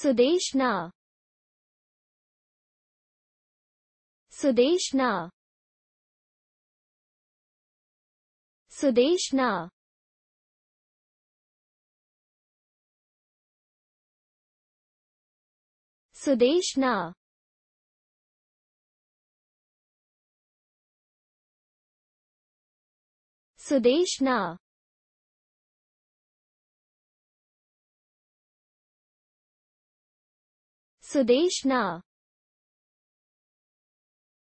Sudeshna Sudeshna Sudeshna Sudeshna Sudeshna Sudesh ना